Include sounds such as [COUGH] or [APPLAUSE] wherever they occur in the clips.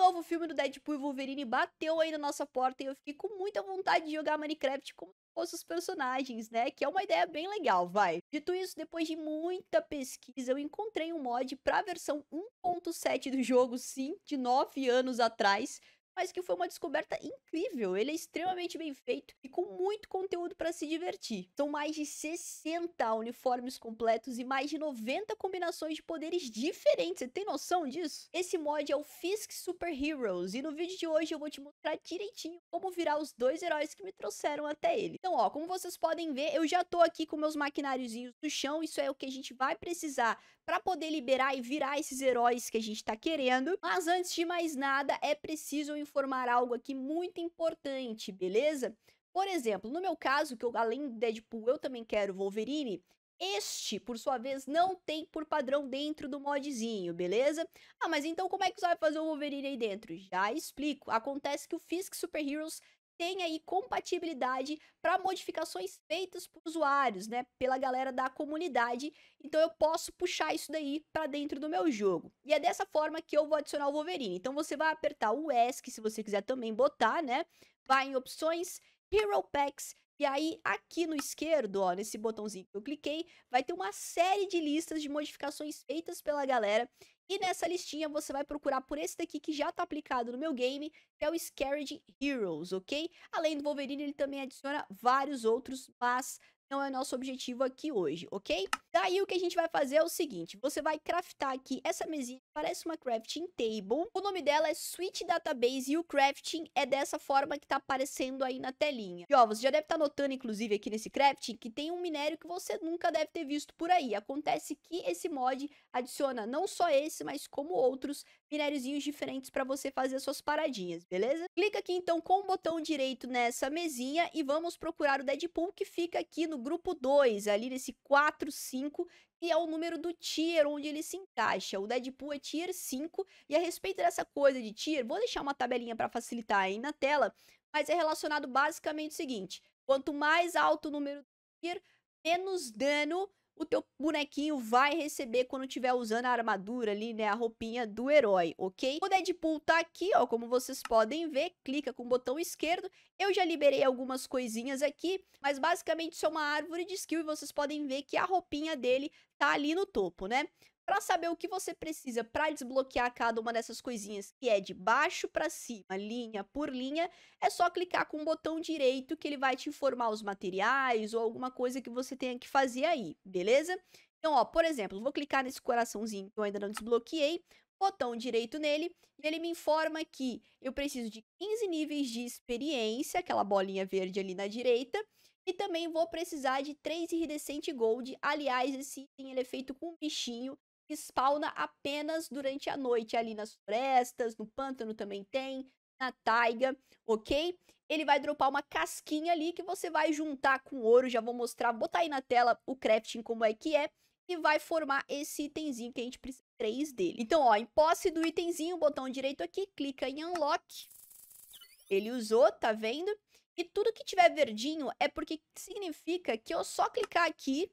novo filme do Deadpool e Wolverine bateu aí na nossa porta e eu fiquei com muita vontade de jogar Minecraft como fossem os personagens, né? Que é uma ideia bem legal, vai. Dito isso, depois de muita pesquisa, eu encontrei um mod para a versão 1.7 do jogo, sim, de 9 anos atrás, mas que foi uma descoberta incrível. Ele é extremamente bem feito e com muito conteúdo para se divertir. São mais de 60 uniformes completos e mais de 90 combinações de poderes diferentes. Você tem noção disso? Esse mod é o Fisk Super Heroes e no vídeo de hoje eu vou te mostrar direitinho como virar os dois heróis que me trouxeram até ele. Então, ó, como vocês podem ver, eu já tô aqui com meus maquináriozinhos do chão. Isso é o que a gente vai precisar para poder liberar e virar esses heróis que a gente está querendo. Mas antes de mais nada, é preciso informar algo aqui muito importante, beleza? Por exemplo, no meu caso, que eu, além do Deadpool, eu também quero Wolverine, este, por sua vez, não tem por padrão dentro do modzinho, beleza? Ah, mas então como é que você vai fazer o Wolverine aí dentro? Já explico. Acontece que o Fisk Super Heroes tem aí compatibilidade para modificações feitas por usuários, né, pela galera da comunidade. Então eu posso puxar isso daí para dentro do meu jogo. E é dessa forma que eu vou adicionar o Wolverine. Então você vai apertar o ESC se você quiser também botar, né? Vai em opções, Hero Packs, e aí, aqui no esquerdo, ó, nesse botãozinho que eu cliquei, vai ter uma série de listas de modificações feitas pela galera. E nessa listinha você vai procurar por esse daqui que já está aplicado no meu game, que é o Scared Heroes, ok? Além do Wolverine, ele também adiciona vários outros, mas não é nosso objetivo aqui hoje, ok? Daí o que a gente vai fazer é o seguinte, você vai craftar aqui essa mesinha, parece uma crafting table, o nome dela é Switch Database e o crafting é dessa forma que tá aparecendo aí na telinha. E ó, você já deve estar tá notando inclusive aqui nesse crafting que tem um minério que você nunca deve ter visto por aí, acontece que esse mod adiciona não só esse, mas como outros minériozinhos diferentes para você fazer as suas paradinhas, beleza? Clica aqui então com o botão direito nessa mesinha e vamos procurar o Deadpool que fica aqui no grupo 2, ali nesse 4, 5, que é o número do tier onde ele se encaixa. O Deadpool é tier 5, e a respeito dessa coisa de tier, vou deixar uma tabelinha para facilitar aí na tela, mas é relacionado basicamente o seguinte: quanto mais alto o número do tier, menos dano o teu bonequinho vai receber quando estiver usando a armadura ali, né, a roupinha do herói, ok? O Deadpool tá aqui, ó, como vocês podem ver, clica com o botão esquerdo, eu já liberei algumas coisinhas aqui, mas basicamente isso é uma árvore de skill e vocês podem ver que a roupinha dele tá ali no topo, né? para saber o que você precisa para desbloquear cada uma dessas coisinhas, que é de baixo para cima, linha por linha, é só clicar com o botão direito que ele vai te informar os materiais ou alguma coisa que você tenha que fazer aí, beleza? Então, ó, por exemplo, vou clicar nesse coraçãozinho que eu ainda não desbloqueei, botão direito nele, e ele me informa que eu preciso de 15 níveis de experiência, aquela bolinha verde ali na direita, e também vou precisar de 3 iridescente gold. Aliás, esse item ele é feito com um bichinho spawna apenas durante a noite, ali nas florestas, no pântano também tem, na taiga, ok? Ele vai dropar uma casquinha ali que você vai juntar com ouro, já vou mostrar, botar aí na tela o crafting como é que é, e vai formar esse itemzinho que a gente precisa, três dele. Então, ó, em posse do itemzinho, botão direito aqui, clica em unlock, ele usou, tá vendo? E tudo que tiver verdinho é porque significa que eu só clicar aqui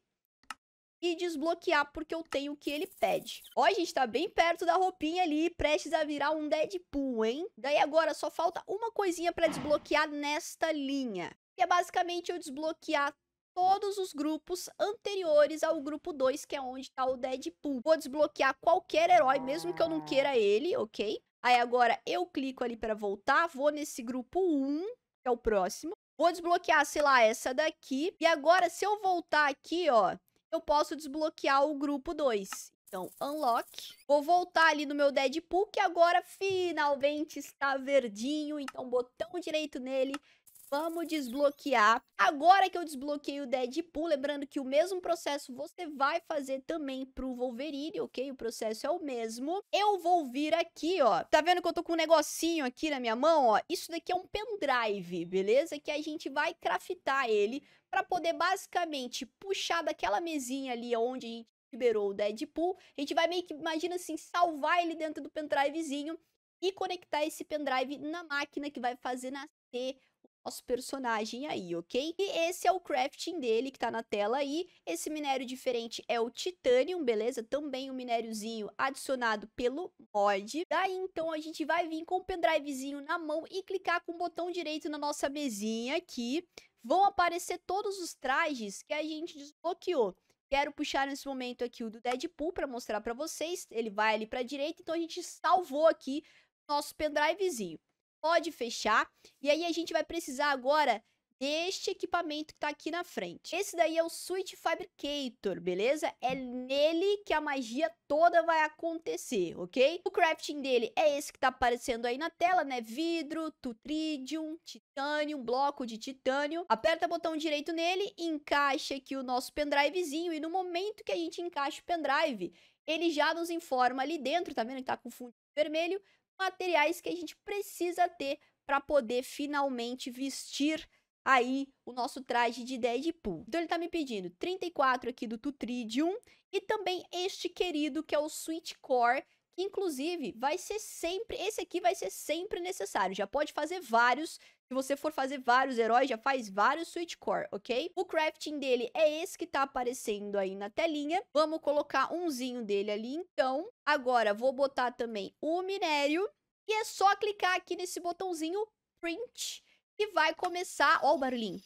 e desbloquear porque eu tenho o que ele pede. Ó, a gente tá bem perto da roupinha ali, prestes a virar um Deadpool, hein? Daí agora só falta uma coisinha pra desbloquear nesta linha. Que é basicamente eu desbloquear todos os grupos anteriores ao grupo 2, que é onde tá o Deadpool. Vou desbloquear qualquer herói, mesmo que eu não queira ele, ok? Aí agora eu clico ali para voltar, vou nesse grupo 1, que é o próximo. Vou desbloquear, sei lá, essa daqui. E agora, se eu voltar aqui, ó, eu posso desbloquear o grupo 2. Então, unlock. Vou voltar ali no meu Deadpool, que agora finalmente está verdinho. Então, botão direito nele Vamos desbloquear. Agora que eu desbloqueei o Deadpool, lembrando que o mesmo processo você vai fazer também pro Wolverine, ok? O processo é o mesmo. Eu vou vir aqui, ó. Tá vendo que eu tô com um negocinho aqui na minha mão, ó? Isso daqui é um pendrive, beleza? Que a gente vai craftar ele para poder basicamente puxar daquela mesinha ali onde a gente liberou o Deadpool. A gente vai meio que, imagina assim, salvar ele dentro do pendrivezinho e conectar esse pendrive na máquina que vai fazer nascer nosso personagem aí, ok? E esse é o crafting dele que tá na tela aí. Esse minério diferente é o titanium, beleza? Também um minériozinho adicionado pelo mod. Daí então a gente vai vir com o pendrivezinho na mão e clicar com o botão direito na nossa mesinha aqui. Vão aparecer todos os trajes que a gente desbloqueou. Quero puxar nesse momento aqui o do Deadpool para mostrar para vocês. Ele vai ali para direita, então a gente salvou aqui nosso pendrivezinho pode fechar. E aí a gente vai precisar agora deste equipamento que tá aqui na frente. Esse daí é o Switch Fabricator, beleza? É nele que a magia toda vai acontecer, ok? O crafting dele é esse que tá aparecendo aí na tela, né? Vidro, tutridium, titânio, bloco de titânio. Aperta o botão direito nele, encaixa aqui o nosso pendrivezinho e no momento que a gente encaixa o pendrive, ele já nos informa ali dentro, tá vendo? Ele tá com fundo vermelho, materiais que a gente precisa ter para poder finalmente vestir aí o nosso traje de Deadpool. Então ele tá me pedindo 34 aqui do Tutridium e também este querido que é o Sweet Core, Inclusive, vai ser sempre, esse aqui vai ser sempre necessário. Já pode fazer vários, se você for fazer vários heróis, já faz vários sweet Core, ok? O crafting dele é esse que tá aparecendo aí na telinha. Vamos colocar umzinho dele ali, então. Agora, vou botar também o minério. E é só clicar aqui nesse botãozinho Print, que vai começar... Ó o barulhinho.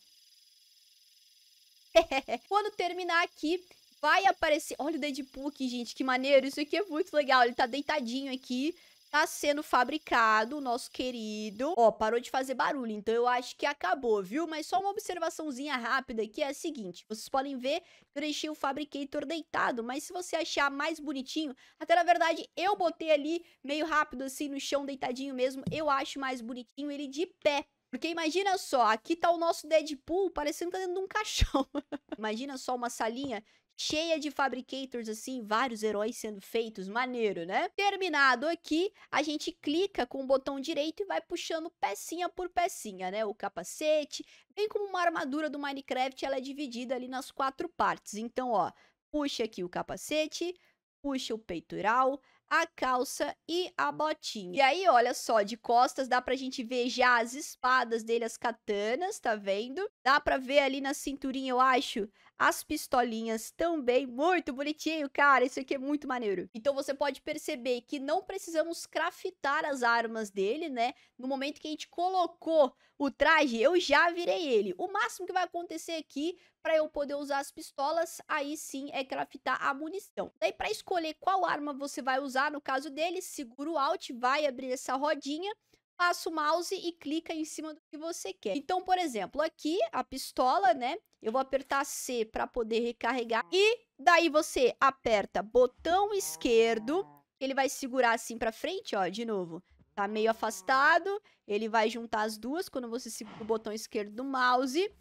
[LAUGHS] Quando terminar aqui, vai aparecer. Olha o Deadpool aqui, gente, que maneiro. Isso aqui é muito legal. Ele tá deitadinho aqui. Tá sendo fabricado, o nosso querido. Ó, parou de fazer barulho, então eu acho que acabou, viu? Mas só uma observaçãozinha rápida aqui é a seguinte. Vocês podem ver que eu deixei o Fabricator deitado, mas se você achar mais bonitinho... Até, na verdade, eu botei ali meio rápido, assim, no chão, deitadinho mesmo. Eu acho mais bonitinho ele de pé, porque imagina só, aqui tá o nosso Deadpool parecendo que tá dentro de um caixão. [LAUGHS] imagina só uma salinha cheia de fabricators, assim, vários heróis sendo feitos, maneiro, né? Terminado aqui, a gente clica com o botão direito e vai puxando pecinha por pecinha, né? O capacete, bem como uma armadura do Minecraft, ela é dividida ali nas quatro partes. Então, ó, puxa aqui o capacete, puxa o peitoral, a calça e a botinha. E aí, olha só, de costas dá pra gente ver já as espadas dele, as katanas, tá vendo? Dá pra ver ali na cinturinha, eu acho, as pistolinhas também. Muito bonitinho, cara. Isso aqui é muito maneiro. Então você pode perceber que não precisamos craftar as armas dele, né? No momento que a gente colocou o traje, eu já virei ele. O máximo que vai acontecer aqui para eu poder usar as pistolas, aí sim é craftar a munição. Daí para escolher qual arma você vai usar, no caso dele, segura o Alt, vai abrir essa rodinha passa o mouse e clica em cima do que você quer. Então, por exemplo, aqui a pistola, né? Eu vou apertar C para poder recarregar e daí você aperta botão esquerdo, ele vai segurar assim para frente, ó, de novo. Tá meio afastado, ele vai juntar as duas quando você segura o botão esquerdo do mouse.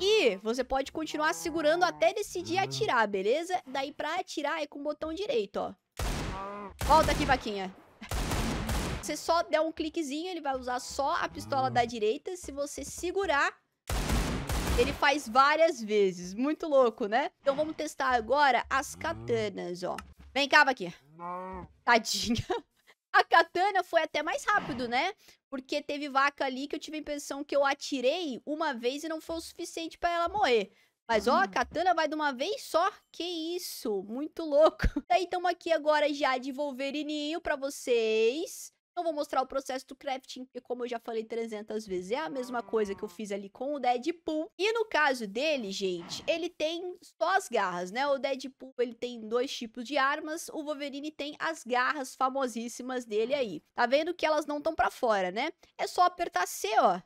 E você pode continuar segurando até decidir atirar, beleza? Daí pra atirar é com o botão direito, ó. Volta aqui, vaquinha você só der um cliquezinho, ele vai usar só a pistola da hum. direita. Se você segurar, ele faz várias vezes. Muito louco, né? Então vamos testar agora as hum. katanas, ó. Vem cá, aqui. Tadinha. [LAUGHS] A katana foi até mais rápido, né? Porque teve vaca ali que eu tive a impressão que eu atirei uma vez e não foi o suficiente pra ela morrer. Mas ó, a hum. katana vai de uma vez só. Que isso, muito louco. aí, [LAUGHS] estamos então, aqui agora já de Wolverininho pra vocês. Não vou mostrar o processo do crafting, porque como eu já falei 300 vezes, é a mesma coisa que eu fiz ali com o Deadpool. E no caso dele, gente, ele tem só as garras, né? O Deadpool, ele tem dois tipos de armas, o Wolverine tem as garras famosíssimas dele aí. Tá vendo que elas não estão pra fora, né? É só apertar C, ó.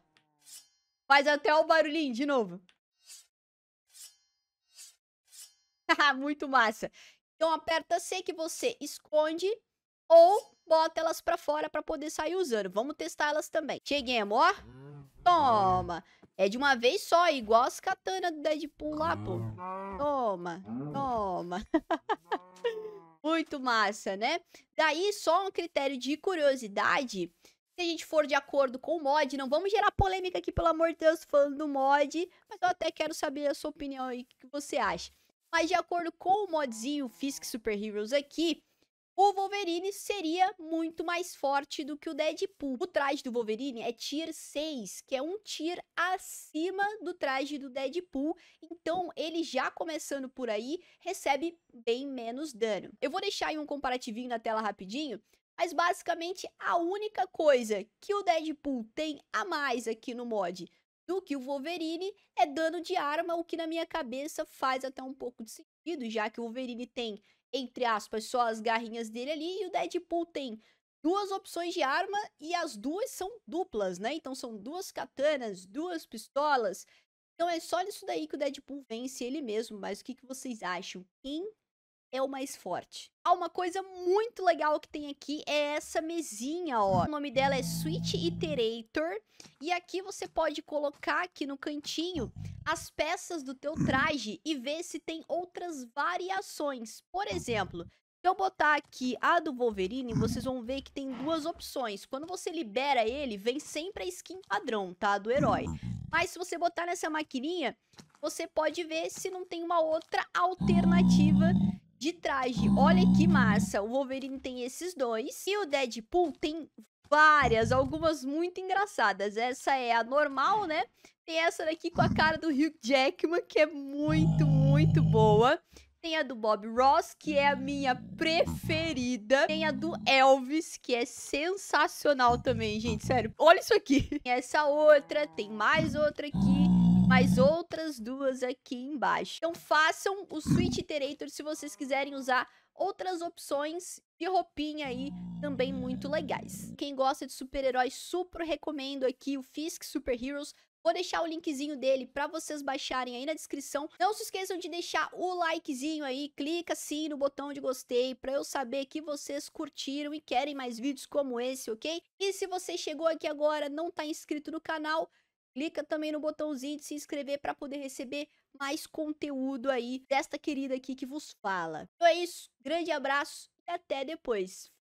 Faz até o barulhinho de novo. [LAUGHS] Muito massa. Então aperta C que você esconde ou bota elas pra fora pra poder sair usando. Vamos testar elas também. Cheguemos, ó. Hum. Toma. É de uma vez só, igual as katanas do Deadpool lá, pô. Hum. Toma, hum. toma. [LAUGHS] Muito massa, né? Daí, só um critério de curiosidade. Se a gente for de acordo com o mod, não vamos gerar polêmica aqui, pelo amor de Deus, falando do mod. Mas eu até quero saber a sua opinião aí, o que você acha. Mas de acordo com o modzinho Fisk Super Heroes aqui, o Wolverine seria muito mais forte do que o Deadpool. O traje do Wolverine é tier 6, que é um tier acima do traje do Deadpool. Então, ele já começando por aí, recebe bem menos dano. Eu vou deixar aí um comparativinho na tela rapidinho. Mas basicamente a única coisa que o Deadpool tem a mais aqui no mod do que o Wolverine é dano de arma, o que na minha cabeça faz até um pouco de sentido, já que o Wolverine tem entre aspas, só as garrinhas dele ali, e o Deadpool tem duas opções de arma e as duas são duplas, né? Então são duas katanas, duas pistolas. Então é só nisso daí que o Deadpool vence ele mesmo, mas o que, que vocês acham? Quem é o mais forte. Ah, uma coisa muito legal que tem aqui é essa mesinha, ó. O nome dela é Switch Iterator. E aqui você pode colocar aqui no cantinho as peças do teu traje e ver se tem outras variações. Por exemplo, se eu botar aqui a do Wolverine, vocês vão ver que tem duas opções. Quando você libera ele, vem sempre a skin padrão, tá? Do herói. Mas se você botar nessa maquininha, você pode ver se não tem uma outra alternativa de traje. Olha que massa! O Wolverine tem esses dois e o Deadpool tem várias, algumas muito engraçadas. Essa é a normal, né? Tem essa daqui com a cara do Hugh Jackman, que é muito, muito boa. Tem a do Bob Ross, que é a minha preferida. Tem a do Elvis, que é sensacional também, gente. Sério, olha isso aqui. [LAUGHS] Tem essa outra, tem mais outra aqui mais outras duas aqui embaixo. Então façam o Switch Iterator se vocês quiserem usar outras opções de roupinha aí também muito legais. Quem gosta de super-heróis, super recomendo aqui o Fisk Super Heroes, Vou deixar o linkzinho dele para vocês baixarem aí na descrição. Não se esqueçam de deixar o likezinho aí, clica sim no botão de gostei para eu saber que vocês curtiram e querem mais vídeos como esse, ok? E se você chegou aqui agora, não tá inscrito no canal, clica também no botãozinho de se inscrever para poder receber mais conteúdo aí desta querida aqui que vos fala. Então é isso, grande abraço e até depois.